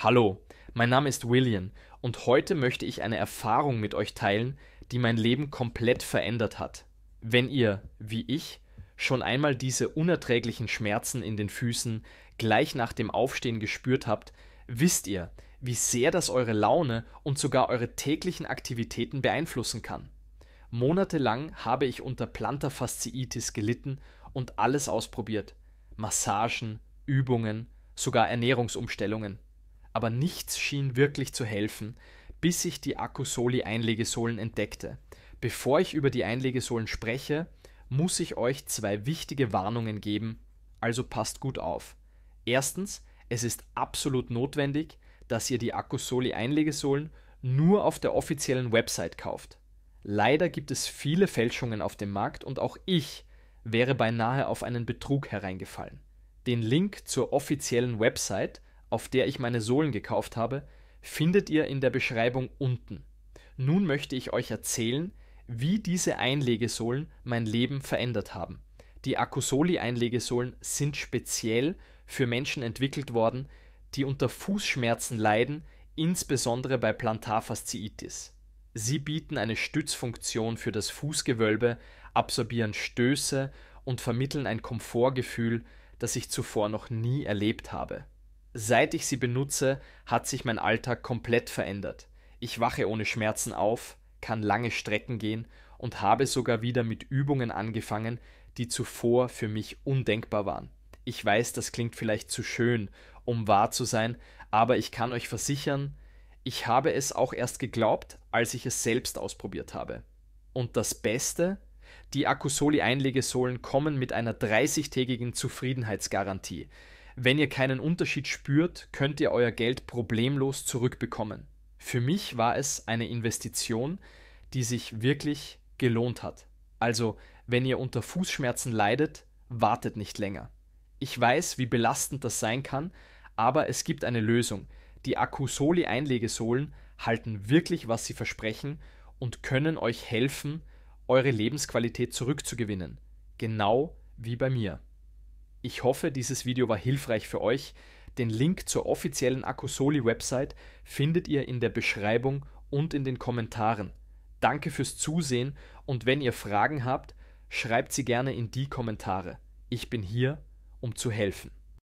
Hallo, mein Name ist William und heute möchte ich eine Erfahrung mit euch teilen, die mein Leben komplett verändert hat. Wenn ihr, wie ich, schon einmal diese unerträglichen Schmerzen in den Füßen gleich nach dem Aufstehen gespürt habt, wisst ihr, wie sehr das eure Laune und sogar eure täglichen Aktivitäten beeinflussen kann. Monatelang habe ich unter Plantar gelitten und alles ausprobiert. Massagen, Übungen, sogar Ernährungsumstellungen aber nichts schien wirklich zu helfen, bis ich die Akkusoli-Einlegesohlen entdeckte. Bevor ich über die Einlegesohlen spreche, muss ich euch zwei wichtige Warnungen geben, also passt gut auf. Erstens, es ist absolut notwendig, dass ihr die Akkusoli-Einlegesohlen nur auf der offiziellen Website kauft. Leider gibt es viele Fälschungen auf dem Markt und auch ich wäre beinahe auf einen Betrug hereingefallen. Den Link zur offiziellen Website auf der ich meine Sohlen gekauft habe, findet ihr in der Beschreibung unten. Nun möchte ich euch erzählen, wie diese Einlegesohlen mein Leben verändert haben. Die Akusoli-Einlegesohlen sind speziell für Menschen entwickelt worden, die unter Fußschmerzen leiden, insbesondere bei Plantarfasziitis. Sie bieten eine Stützfunktion für das Fußgewölbe, absorbieren Stöße und vermitteln ein Komfortgefühl, das ich zuvor noch nie erlebt habe. Seit ich sie benutze, hat sich mein Alltag komplett verändert. Ich wache ohne Schmerzen auf, kann lange Strecken gehen und habe sogar wieder mit Übungen angefangen, die zuvor für mich undenkbar waren. Ich weiß, das klingt vielleicht zu schön, um wahr zu sein, aber ich kann euch versichern, ich habe es auch erst geglaubt, als ich es selbst ausprobiert habe. Und das Beste? Die Akusoli-Einlegesohlen kommen mit einer 30-tägigen Zufriedenheitsgarantie. Wenn ihr keinen Unterschied spürt, könnt ihr euer Geld problemlos zurückbekommen. Für mich war es eine Investition, die sich wirklich gelohnt hat. Also, wenn ihr unter Fußschmerzen leidet, wartet nicht länger. Ich weiß, wie belastend das sein kann, aber es gibt eine Lösung. Die Akusoli-Einlegesohlen halten wirklich, was sie versprechen und können euch helfen, eure Lebensqualität zurückzugewinnen. Genau wie bei mir. Ich hoffe, dieses Video war hilfreich für euch. Den Link zur offiziellen Akkusoli-Website findet ihr in der Beschreibung und in den Kommentaren. Danke fürs Zusehen und wenn ihr Fragen habt, schreibt sie gerne in die Kommentare. Ich bin hier, um zu helfen.